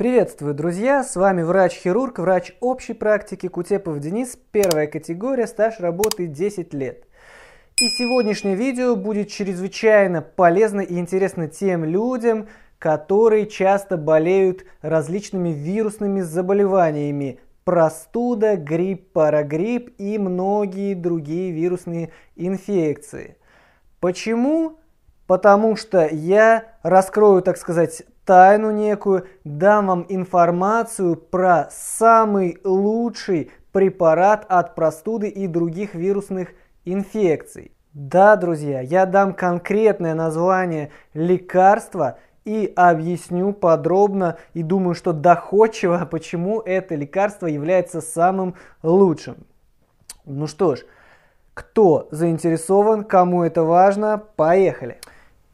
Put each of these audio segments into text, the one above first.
Приветствую, друзья! С вами врач-хирург, врач общей практики Кутепов Денис, первая категория, стаж работы 10 лет. И сегодняшнее видео будет чрезвычайно полезно и интересно тем людям, которые часто болеют различными вирусными заболеваниями, простуда, грипп, парагрипп и многие другие вирусные инфекции. Почему? Потому что я раскрою, так сказать, тайну некую, дам вам информацию про самый лучший препарат от простуды и других вирусных инфекций. Да, друзья, я дам конкретное название лекарства и объясню подробно и думаю, что доходчиво, почему это лекарство является самым лучшим. Ну что ж, кто заинтересован, кому это важно, поехали.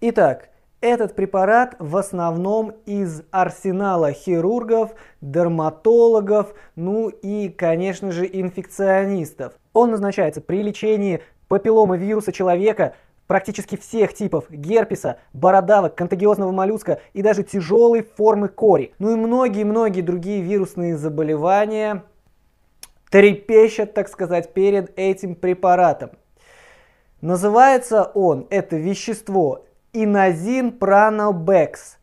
Итак, этот препарат в основном из арсенала хирургов, дерматологов, ну и, конечно же, инфекционистов. Он назначается при лечении папилломы вируса человека практически всех типов герпеса, бородавок, контагиозного моллюска и даже тяжелой формы кори. Ну и многие-многие другие вирусные заболевания трепещет, так сказать, перед этим препаратом. Называется он, это вещество, инозин пранобекс.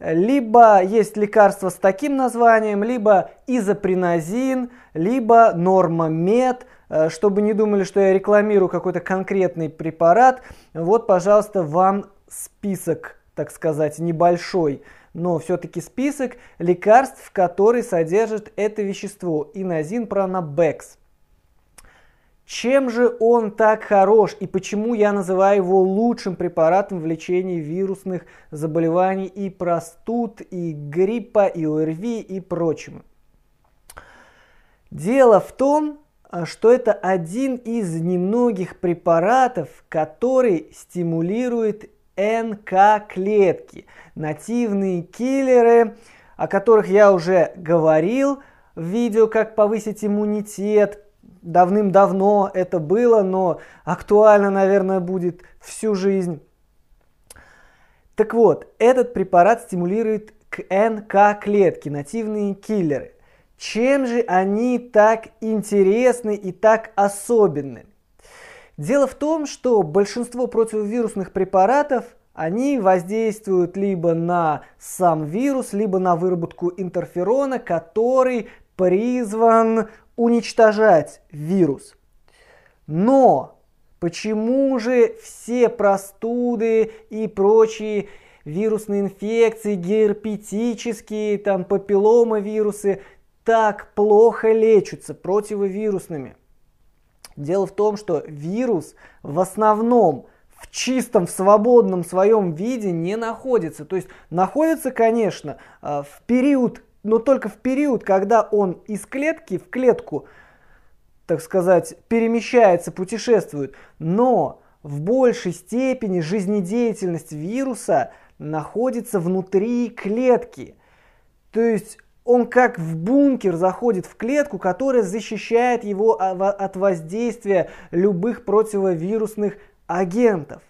Либо есть лекарство с таким названием, либо изопринозин, либо нормамед. Э, чтобы не думали, что я рекламирую какой-то конкретный препарат, вот, пожалуйста, вам список, так сказать, небольшой, но все-таки список лекарств, в которые содержит это вещество, инозин пранобекс. Чем же он так хорош и почему я называю его лучшим препаратом в лечении вирусных заболеваний и простуд, и гриппа, и ОРВИ, и прочим? Дело в том, а, что это один из немногих препаратов, который стимулирует НК-клетки, нативные киллеры, о которых я уже говорил в видео «Как повысить иммунитет», давным-давно это было, но актуально, наверное, будет всю жизнь. Так вот, этот препарат стимулирует к НК-клетки, нативные киллеры. Чем же они так интересны и так особенны? Дело в том, что большинство противовирусных препаратов – они воздействуют либо на сам вирус, либо на выработку интерферона, который призван уничтожать вирус. Но почему же все простуды и прочие вирусные инфекции, герпетические, там, папилломовирусы так плохо лечатся противовирусными? Дело в том, что вирус в основном в чистом, в свободном своем виде не находится. То есть находится, конечно, э, в период но только в период, когда он из клетки в клетку, так сказать, перемещается, путешествует. Но в большей степени жизнедеятельность вируса находится внутри клетки. То есть он как в бункер заходит в клетку, которая защищает его от воздействия любых противовирусных агентов.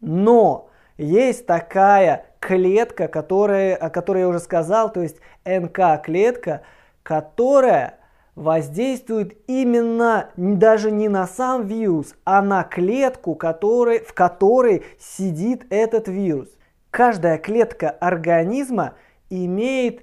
Но есть такая клетка, которая, о которой я уже сказал, то есть НК-клетка, которая воздействует именно даже не на сам вирус, а на клетку, который, в которой сидит этот вирус. Каждая клетка организма имеет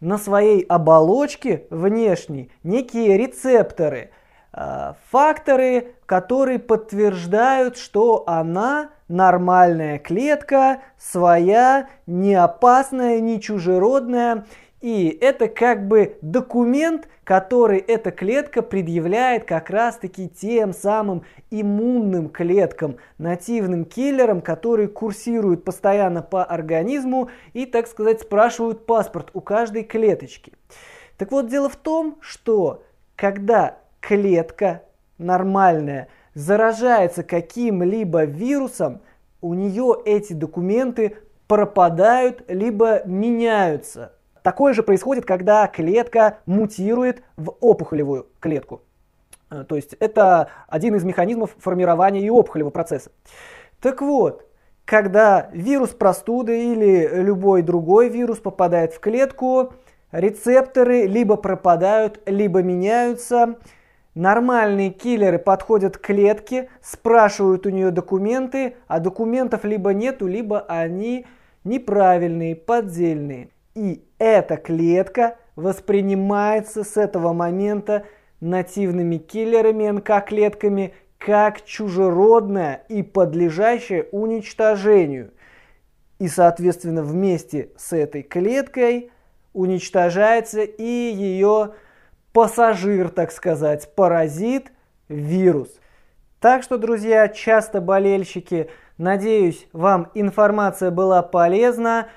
на своей оболочке внешней некие рецепторы – Э, факторы, которые подтверждают, что она нормальная клетка, своя, не опасная, не чужеродная. И это как бы документ, который эта клетка предъявляет как раз-таки тем самым иммунным клеткам, нативным киллерам, которые курсируют постоянно по организму и, так сказать, спрашивают паспорт у каждой клеточки. Так вот, дело в том, что когда клетка нормальная заражается каким-либо вирусом, у нее эти документы пропадают либо меняются. Такое же происходит, когда клетка мутирует в опухолевую клетку. Э, то есть это один из механизмов формирования и опухолевого процесса. Так вот, когда вирус простуды или любой другой вирус попадает в клетку, рецепторы либо пропадают, либо меняются, Нормальные киллеры подходят к клетке, спрашивают у нее документы, а документов либо нету, либо они неправильные, поддельные. И эта клетка воспринимается с этого момента нативными киллерами НК-клетками как чужеродная и подлежащая уничтожению. И, соответственно, вместе с этой клеткой уничтожается и ее пассажир, так сказать, паразит, вирус. Так что, друзья, часто болельщики, надеюсь, вам информация была полезна.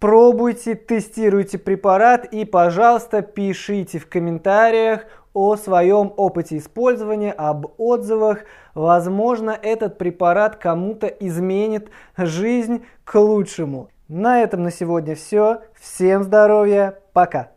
Пробуйте, тестируйте препарат и, пожалуйста, пишите в комментариях о своем опыте использования, об отзывах. Возможно, этот препарат кому-то изменит жизнь к лучшему. На этом на сегодня все. Всем здоровья. Пока.